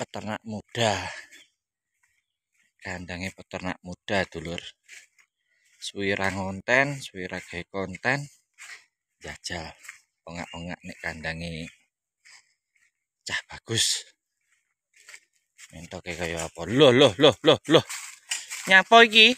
peternak muda kandangnya peternak muda dulur suwira konten suwira gay konten jajal ongak-ongak nih kandangi cah bagus mentoke kayak apa loh loh loh loh loh nyapa iki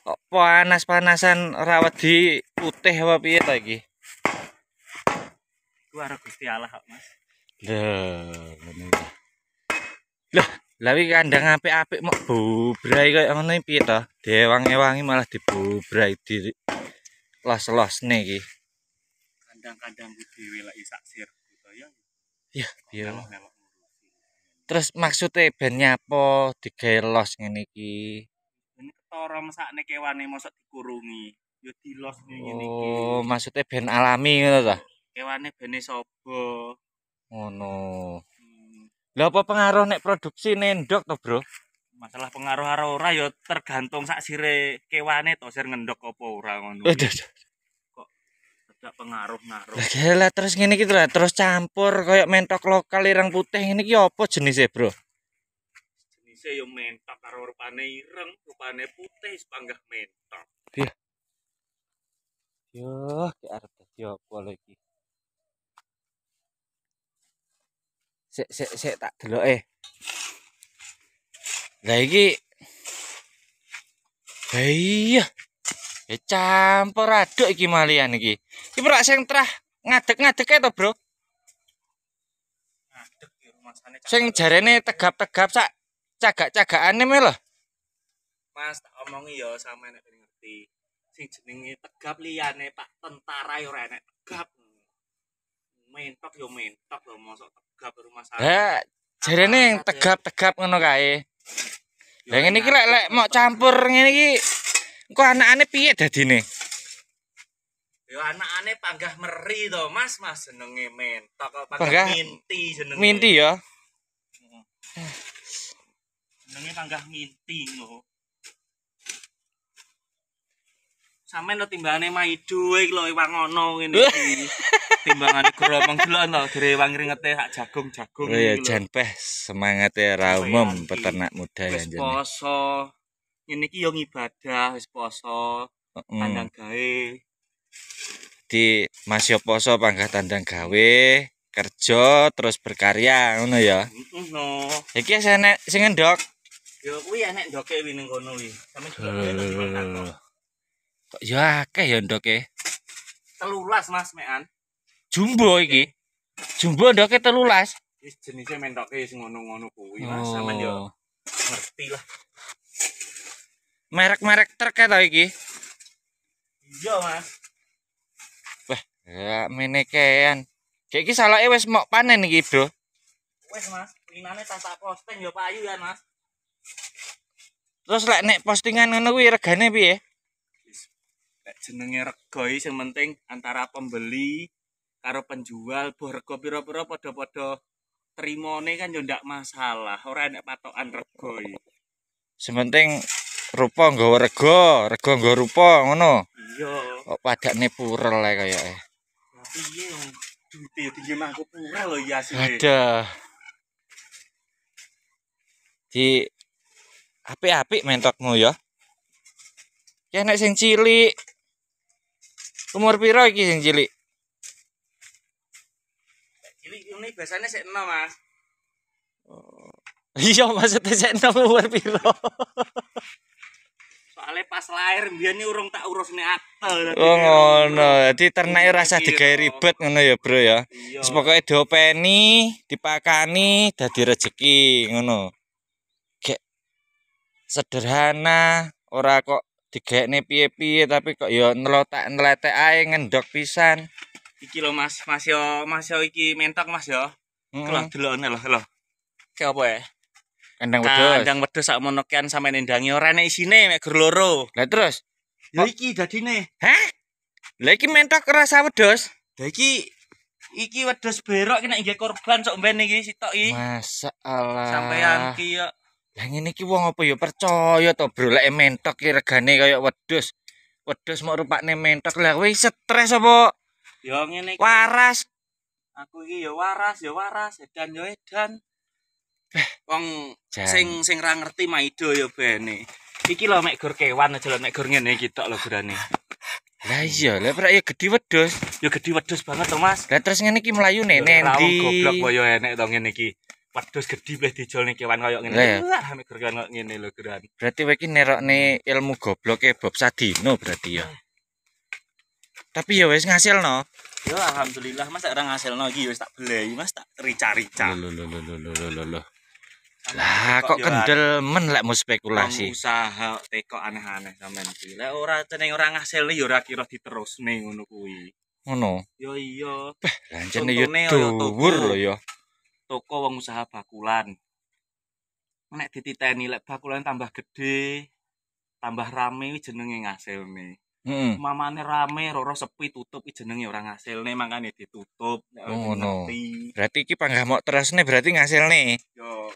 kok panas-panasan rawat di putih apa piye lagi? Gua ragu Gusti Allah, Mas. Lah, ngene iki. Lah, la wi kandang apik-apik mok bubrai koyo ngono iki piye to? Dewang-ewangi malah dibubrai di Los-losne iki. Kandang-kandang ku dhewe lek isak sir gitu ya. Ya, piye. Terus maksudnya ben nyapa digawe los ngene iki? Ini ketara mesakne kewane mosok dikurungi. Ya di los ngene iki. Oh, maksudnya ben alami ngono to? Kewane bene sapa? ngono oh, apa pengaruh nek produksi nendok to bro masalah pengaruh ora ora ya tergantung sak sire kewane to sir ngendok apa ora ngono eh, kok ada pengaruh ngaruh lha lah terus ngene iki terus campur koyo mentok lokal ireng putih Ini iki apa jenise bro jenise yo mentok karo rupane ireng rupane putih sepanggah mentok Yo, ya, ki arep dadi apa lagi? sik sik sik tak deloke eh lah iki iya ya campur aduk iki malian iki iki ora sing trah ngadeg-ngadeg to bro ngadeg ya rumasane sing jarene tegap-tegap sak cagak-cagakane me lho Mas tak omongi ya sama nek ngerti sing jenenge tegap liyane Pak tentara ya ora enak tegap mentok yo mentok lho mosok tegap rumah sakit. Ya, jarene yang tegap-tegap ngono kae. Lah ngene iki lek lek mau campur ngene iki engko anakane piye dadine? Yo anakane panggah meri to, Mas, Mas jenenge mentok panggah minti jenenge. Minti ya. Jenenge panggah minti ngono. sampean lo timbangane maido iki lho iwang ono ngene iki. Timbangane gromong dulu ono dire wang ringete hak jagung-jagung iki. Oh iya jan peh semangate ra peternak muda ya jan. Poso. Ngene iki yo ngibadah wis poso. Tandang gawe. Di masih poso panggah tandang gawe kerja terus berkarya ngono ya. Heeh. Iki sing endok. Yo kuwi enek ndoke wi ning kono wi. Sampe kok ya akeh ya ndoke eh. telulas mas mean jumbo iki jumbo ndoke eh, telulas wis jenise mentoke sing ngono-ngono kuwi mas aman oh. sampean yo ngerti lah merek-merek terkait ta iki iya mas wah ya menekean kayak iki salahnya wes mau panen iki bro wes mas inane tata posting yo payu ya mas terus lek nek postingan ngono kuwi regane piye ya? Nek jenenge rego sing penting antara pembeli karo penjual bu rego pira-pira padha-padha trimone kan yo ndak masalah. Ora enak patokan rego iki. Sementing rupa nggawa rego, rego nggawa rupa ngono. Iya. Kok padane purel kayak. kayake. tapi iya duite yo ya tinggi mangku purel lho ya sih. Ada. Di apik-apik mentokmu ya. Ya nek sing cilik Umur piro iki sing cilik? Cilik ini biasanya sik enom, Mas. Oh. Iya, maksudnya sik enom umur piro? Soalnya pas lahir biyen urung tak urusne atel. Oh ngono, dadi ternake rasa digawe ribet ngono ya, Bro ya. Iya. Wis pokoke diopeni, dipakani dadi rezeki ngono. Gek sederhana, ora kok digekne piye-piye tapi kok ya nletek nletek ae ngendok pisan. Iki lho Mas, Mas yo, Mas yo iki mentok Mas yo. Kelah hmm. delokne lho, lho. Ki opo ya? Kandang wedhus. Kandang wedhus sak menekan sampe nendangi ora ana isine mek gur loro. Lah terus? Ya iki dadine. Hah? Lah iki mentok rasa wedhus. Lah iki iki wedhus berok iki nek nggih korban sok mben iki sitok iki. Masyaallah. Sampeyan ki yo. Ya. Lah ngene iki wong apa ya percaya to bro lek mentok ki regane kaya wedhus. Wedhus mok rupane mentok lah kowe stres opo Ya ngene iki. Waras. Aku iki ya waras, ya waras, edan ya edan. Beh, wong jan. sing sing ra ngerti maido ya bene. Iki lho mek gur kewan aja lho mek gur ngene iki tok lho gurane. Lah iya, lah prak ya gedhi wedhus. Ya gedhi wedhus banget to Mas. Lah terus ngene iki mlayu nene ndi? Goblok boyo enek to ngene iki. wedhus gedhi wis dijol ning kewan kaya ngene. Lah amek kewan koyo ngene lho geran. Berarti kowe iki nerokne ilmu gobloke Bob Sadino berarti ya. Hmm. Tapi ya wis ngasilno. ya alhamdulillah Mas ora ngasilno iki yo wis tak belei Mas tak rica-rica. Lho Lah kok kendel men lek mau spekulasi. Usaha tekok aneh-aneh sampean iki. Lek ora teneng ora ngasil yo ora kira diterusne ngono kuwi. Ngono. Yo iya. Lah jane yo dhuwur lho yo. toko wong usaha bakulan. Nek dititeni lek bakulan tambah gede, tambah rame iki jenenge ngasilne. Heeh. Mamane rame, roro sepi tutup iki jenenge ora ngasilne makane ditutup. Oh, no. Berarti iki panggah mok terusne berarti ngasilne. Yo.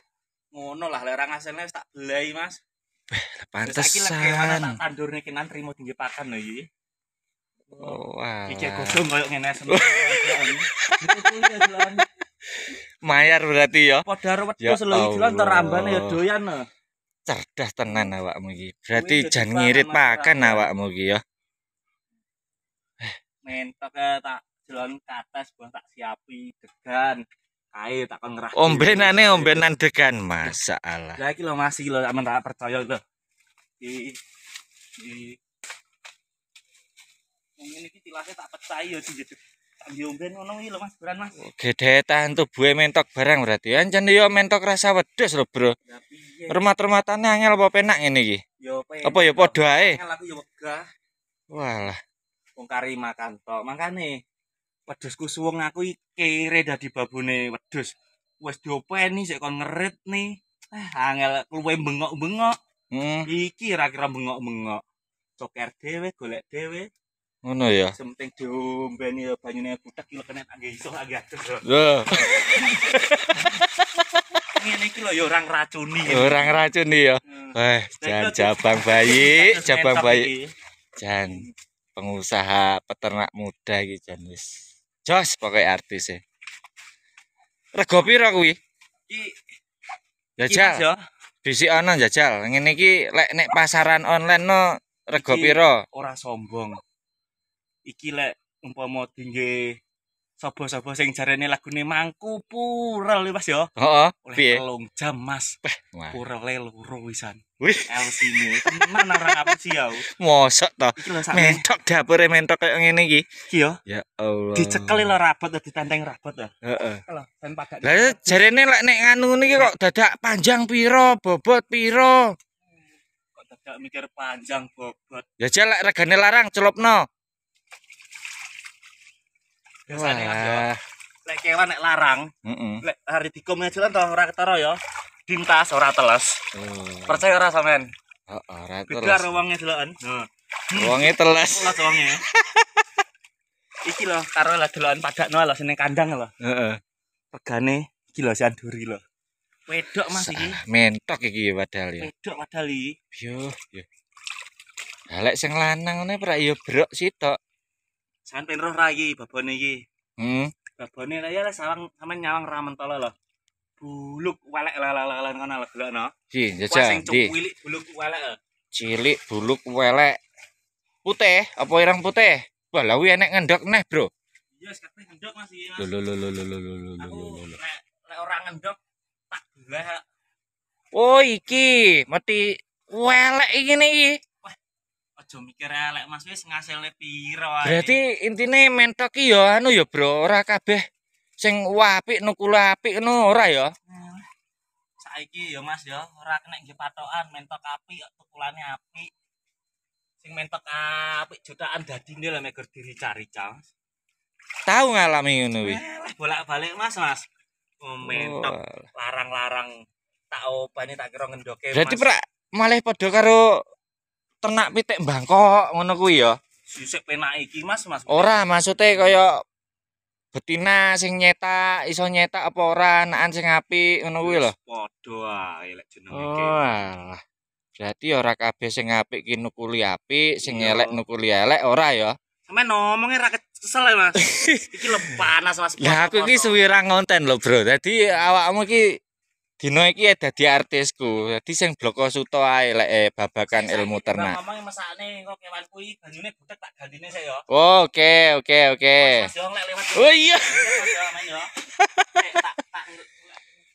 Ngono lah lek ora ngasilne tak belai, Mas. Beh, pantesan. Saiki tandurne kenan trimo dinggo pakan lho iki. Oh, wow. Iki kosong koyo ngene semono. Mayar berarti ya. Padahal wedhus ya selalu lho rambane ya doyan. Eh. Cerdas tenan awakmu iki. Berarti jangan ngirit pakan awakmu iki ya. Mentok ya tak ke atas buat tak siapi degan. Kae tak kon ngerah. Ombenane ombenan degan masalah. Lah iki lho masih lho aman tak percaya lho. di Ini kita tilasnya tak percaya yo ono mas, mas Gedetan tuh buwe mentok barang berarti. Ancen yo mentok rasa wedes lho, Bro. Remat-rematane angel apa penak ngene iki? Yo penak. Apa yo padha ae? Aku yo wegah. Walah. Wong kari makan tok. Makane pedesku suweng aku iki kere dadi babune wedes. Wes diopeni sik kon ngerit ni. Eh, angel kluwe bengok-bengok. Hmm. Iki ra kira bengok-bengok. Coker dhewe, golek dhewe. Mana ya? Sempeng diombe ini banyu ini budak kilo kena iso lagi atur. Ya. Ini ini kilo orang racuni. Orang racuni ya. Wah, jangan jabang bayi, jabang bayi. Jan pengusaha peternak muda iki jan wis. Jos pokoke artis e. Rego pira kuwi? Iki jajal. Bisi ana jajal. Ngene iki lek nek pasaran online no rego pira? Ora sombong. iki lek umpama dingge sapa-sapa sing jarene lagune mangku pural Mas ya. Heeh. Oleh telung jam Mas. Purale loro wisan. Wih, LC-ne tenan ora ngapusi ya. Mosok to. Mentok dapure mentok kaya ngene iki. Iki ya. Ya Allah. Dicekeli lho rabot ya ditenteng rabot ya. Heeh. Lho, ben pagak. Lah jarene lek nek nganu niki kok dadak panjang piro, bobot piro. Kok dadak mikir panjang bobot. Ya jelek regane larang celupno. biasanya ya. Lek kewan nek larang, heeh. Lek hari dikom ngajalan to ora ketara ya. Dintas ora teles. Percaya ora sampean? Heeh, ora teles. Bedar wonge deloken. Heeh. telas. Hmm. teles. Ora wonge. Iki lho, karo lah deloken padakno lho sing kandang lho. Heeh. Pegane iki lho sing duri lho. Wedok Mas iki. Mentok iki padahal ya. Wedok padahal iki. Yo, yo. Lek sing lanang ngene prak yo brok sitok. jangan pengen roh rayi babone iki hmm? babone lah ya sawang sama nyawang ramen tolo loh buluk walek lah lah lah lah kan lah jajan sing buluk walek cilik buluk walek putih apa irang putih wah lawi enek ngendok neh bro iya sekarang ngendok masih lo lo lo lo lo lo lo lo lo lo lo orang ngendok tak gelah oh iki mati walek ini iki aja mikir eh, lek Mas wis ngasile piro ae. Berarti intine mentok ki ya anu ya bro ora kabeh sing apik kula apik ngono ora ya. Hmm. Saiki ya Mas ya ora kena nggih patokan mentok apik tukulane apik. Sing mentok apik jutaan dadine meger diri cari cang. Tahu ngalami ngono kuwi. Eh, bolak-balik Mas Mas. Oh, mentok larang-larang tak opane tak kira ngendoke. Berarti pra, malah padha karo ternak pitik bangkok ngono kuwi ya. Sisik penak iki Mas, Mas. Ora, maksudnya koyo betina sing nyetak, iso nyetak apa ora, anakan sing apik ngono kuwi lho. Padha ae lek Oh. Berarti ora kabeh sing apik kinukuli nukuli apik, sing elek nukuli elek ora ya. Sampe ngomongnya ra kesel Mas. iki lepanas Mas. ya aku iki suwi ngonten lho, Bro. Dadi awakmu iki Dino iki ya dadi artisku. Dadi sing bloko suto ae lek eh, babakan ya, ilmu ternak. Mamang masakne engko kewan kuwi banyune butek tak gandine sik yo. Oke, oke, oke. Oh iya.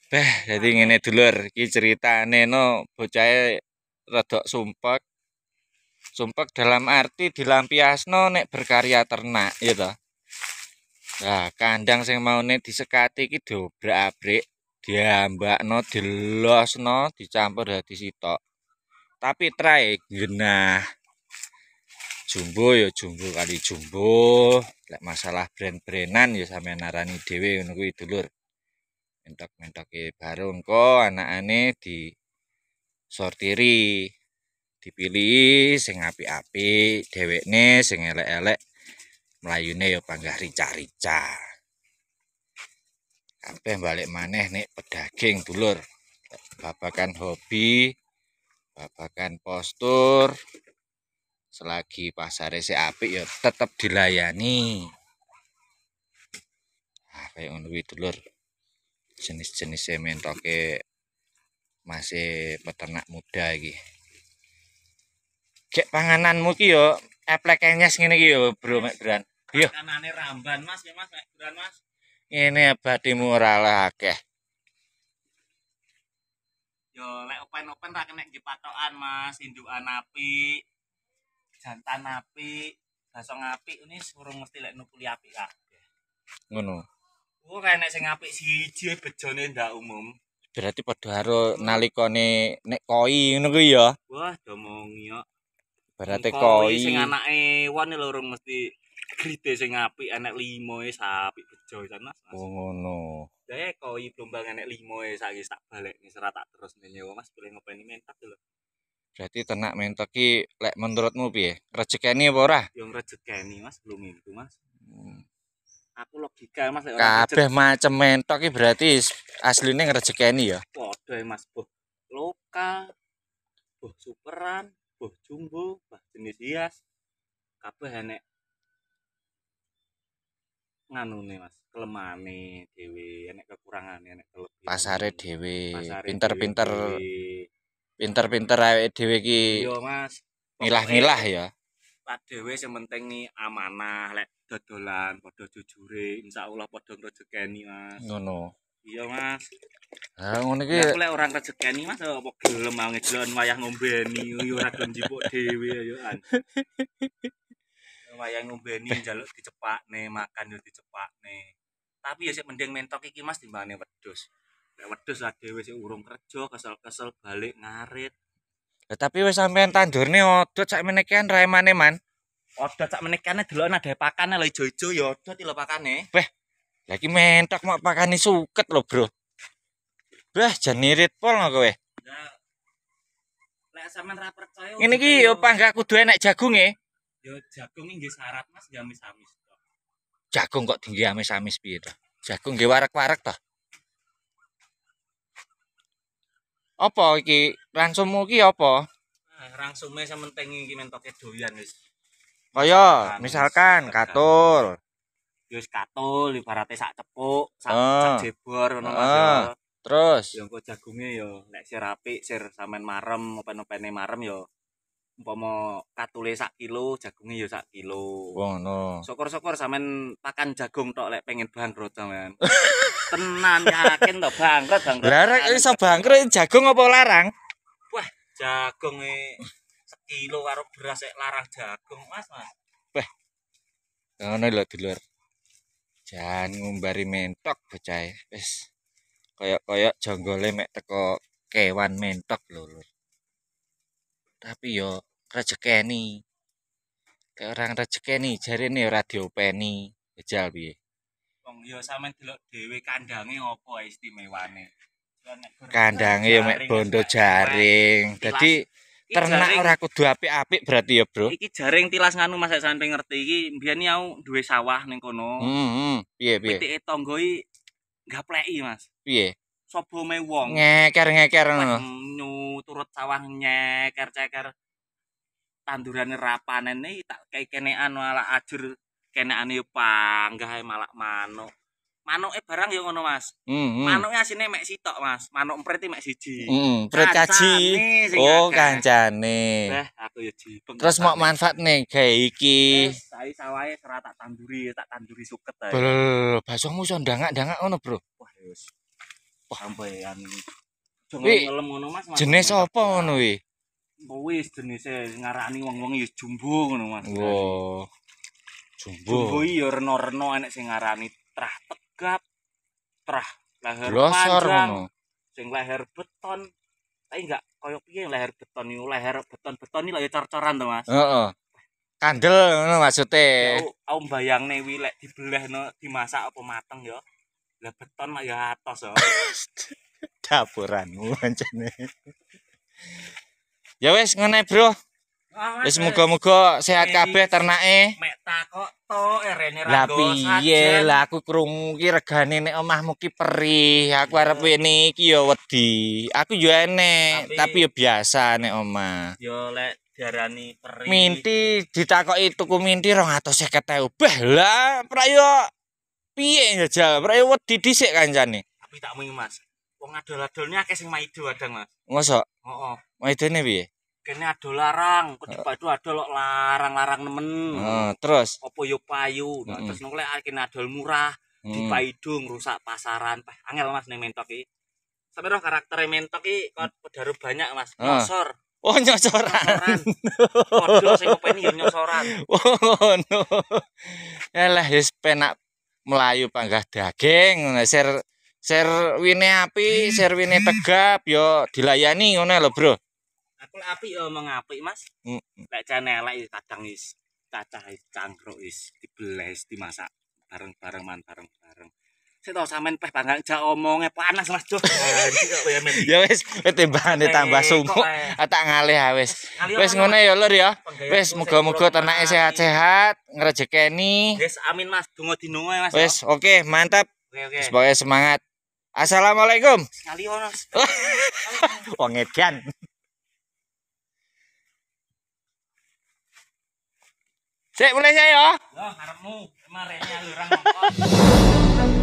Beh, jadi ngene dulur, iki ceritane no bocahe redok sumpek. Sumpek dalam arti dilampiasno nek berkarya ternak, ya toh. Nah, kandang sing maune disekati iki dobrak-abrik. diambakno delosno dicampur dadi sitok tapi try genah jumbo ya jumbo kali jumbo lek masalah brand-brandan ya sampean narani dhewe ngono kuwi dulur mentok-mentoke barung, engko anakane di sortiri dipilih sing apik-apik dhewekne sing elek-elek mlayune ya panggah rica-rica Apeh balik maneh nih pedaging dulur. Babakan hobi, babakan postur. Selagi pasar si apik ya tetap dilayani. Apeh unwi dulur. Jenis-jenis semen toke masih peternak muda iki. Cek pangananmu muki yo, eplek kenyas ngene iki yo, Bro, Mek Bran. Yo. Panganane ramban, Mas, ya Mas, Mek Bran, Mas. ini batimu ora lah akeh. Yo lek open-open ra kena jepatokan Mas, indukan api, jantan api, baso api ini suruh mesti lek nukuli api lah. Ngono. Ku kena sing apik siji bejone ndak umum. Berarti padha karo nalikone nek koi ngono kuwi ya. Wah, domong yo. Berarti koi, koi sing anake wani lho mesti grite sing apik enek 5 e sapi bejo sana. Oh ngono. Lah ya, kok iki gelombang enek 5 e saiki tak balik serat tak terus nyewa Mas boleh ngopeni mentok lho. Berarti ternak mentok ki lek menurutmu piye? Rezekeni apa ora? Yo rezekeni Mas, belum itu Mas. Hmm. Aku logika Mas lek Kabeh macam mentok ki berarti asline ngrejekeni ya. Padha ya, Mas, boh lokal, boh superan, boh jumbo, boh jenis hias. Kabeh enek nganu mas kelemahan dewi enek kekurangan enek kelebihan pasare dewi pinter-pinter pinter-pinter ae dewi ki iya mas milah-milah ya pak dewi yang penting nih amanah lek dodolan podo jujure insya allah podo rezekeni mas ngono iya mas Ah ngene iki. Lek orang rezekeni Mas apa gelem mau ngejlon wayah ngombeni ora gelem jipuk dhewe ya. wayang ngombeni eh. njaluk dicepakne, makan yo dicepakne. Tapi ya sik mending mentok iki Mas timbangane wedhus. Nek wedhus lah dhewe sik urung kerja, kesel-kesel balik ngarit. Ya, tapi wis sampean tandurne odot sak menekian raemane man. Odot sak kan delok ada pakane lho ijo-ijo yo odot lho pakane. Weh. Lagi mentok mau pakane suket lho, Bro. wah jan nirit pol ngono kowe. Lah. Lek sampean ra percaya. Ngene iki yo panggah kudu enek jagunge. jagung ini syarat mas gak amis-amis jagung kok di amis-amis piye toh? jagung gak warek warak to apa iki langsung iki apa nah, langsungnya sementing iki mentoknya doyan wis Oh iya, misalkan katul. Yo katul ibarate sak cepuk, sak, uh, jebor ngono Mas. Ah. Terus yo engko jagunge yo nek sir apik, sir sampean marem, open-opene marem yo umpama katule sak kilo jagungnya ya sak kilo oh no syukur syukur samen pakan jagung tok lek pengen bangkrut samen tenan yakin tok bangkrut bangkrut larang iso bangkrut jagung apa larang wah jagung e sekilo karo beras e larang jagung mas mas wah ngono lho di luar jangan ngumbari mentok bocah e. wis koyok-koyok jonggole mek teko kewan mentok lho lur tapi yo rejekeni kayak orang rejekeni jari ini radio peni ejal bi wong yo sama dulu dewi kandangnya opo istimewa kandangnya yo mek bondo jaring jadi ternak ora kudu apik-apik berarti ya bro iki jaring tilas nganu mas sampe ngerti iki mbiyen iki aku duwe sawah ning kono heeh hmm, hmm. piye piye pitike tonggo iki mas piye sobo me wong ngeker ngeker nyu turut sawah ngeker-ngeker tanduran rapanen nih tak kayak kene anu ala ajur kene anu malak mano mano eh barang yang ngono mas hmm, mm, mano ya sini mek sitok mas mano empreti mek siji mm, empret oh kancane eh, aku ya terus mau manfaat nih kayak iki saya sawah serata tanduri tak tanduri suket bro basuhmu sondangak dangak ngono bro wah yus sampean. Jenis apa ngono kuwi? Kuwi jenise ngarani wong-wong ya Jumbu ngono Mas. Wo. Jumbo. Jumbo ya rena-rena enek sing ngarani trah tegap, trah leher Losor panjang. Sing leher beton. Tapi enggak koyo piye leher beton iki, leher beton-beton iki lho ya cor-coran to Mas. Heeh. Kandel ngono maksude. Aku bayangne kuwi lek dibelehno dimasak apa mateng ya. lah beton mah ya atas so. dapuranmu anjane ya wes ngene bro ah, wes muga muga sehat kabeh ternake mek takok to erene eh, ra lah piye lah aku krungu ki regane nek omahmu ki perih aku arep ini iki ya wedi aku yo enek tapi yo biasa nek omah yo lek diarani perih minti ditakoki tuku minti 250.000 beh lah prayo piye ya jawab rek wedi dhisik kancane tapi tak muni mas wong adol-adolne akeh sing maido adang mas ngoso heeh oh, oh. maidene piye kene adol larang kudu padu adol larang-larang nemen heeh terus opo yo payu nah, terus nek lek akeh adol murah mm. dipaido rusak pasaran pah angel mas ning mentok iki sampe roh karakter mentok iki kok mm. banyak mas ngosor oh. Oh nyosoran. Kodho sing kepen nyosoran. Oh ngono. Ya lah wis penak melayu panggah daging ser ser wine api ser wine tegap yo dilayani ngono lho bro aku api yo omong api mas lek hmm. jane elek kadang is cacah is cangkruk is dibeles dimasak bareng-bareng man bareng-bareng Saya tau sampean peh bangga jak omongnya panas Mas Jos. Ya wis, tembane tambah eh, sumuk. Eh. Ah, tak ngalih ya wes, wes ngono ya lur ya. wes moga moga tenake sehat-sehat, ngrejekeni. wes amin Mas, donga dinunga Mas. Ya. wes oke, mantap. Oke oke. semangat. Assalamualaikum. Sekali ono. Wong edan. Sik mulai saya ya. Lah, karepmu kemarin ya lurang